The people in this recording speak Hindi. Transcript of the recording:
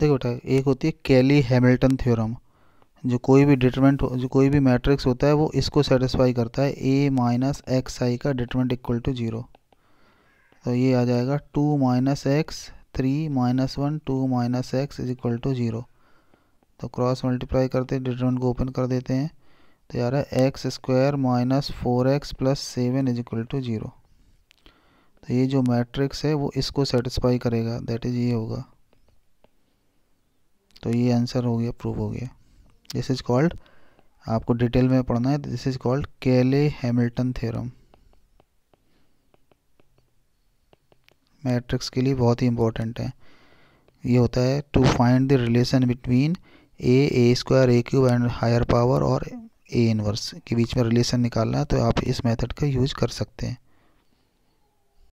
देखो बेटा एक होती है कैली हैमिल्टन थ्योरम जो कोई भी डिटरमेंट जो कोई भी मैट्रिक्स होता है वो इसको सेटिस्फाई करता है ए माइनस एक्स आई का डिटरमेंट इक्वल टू जीरो तो ये आ जाएगा two minus x three minus one two minus x is equal to zero तो क्रॉस मल्टीप्लाई करते डिटरमेंट को ओपन कर देते हैं तो यार है x square minus four x plus seven is equal to zero तो ये जो मैट्रिक्स है वो इसको सेटिस्फाई करेगा दैट इज़ ये होगा तो ये आंसर हो गया प्रूव हो गया दिस इज़ कॉल्ड आपको डिटेल में पढ़ना है this is called Cayley Hamilton theorem matrix के लिए बहुत ही इंपॉर्टेंट है ये होता है to find the relation between A A square A cube and higher power और ए इनवर्स के बीच में रिलेशन निकालना है तो आप इस मेथड का यूज कर सकते हैं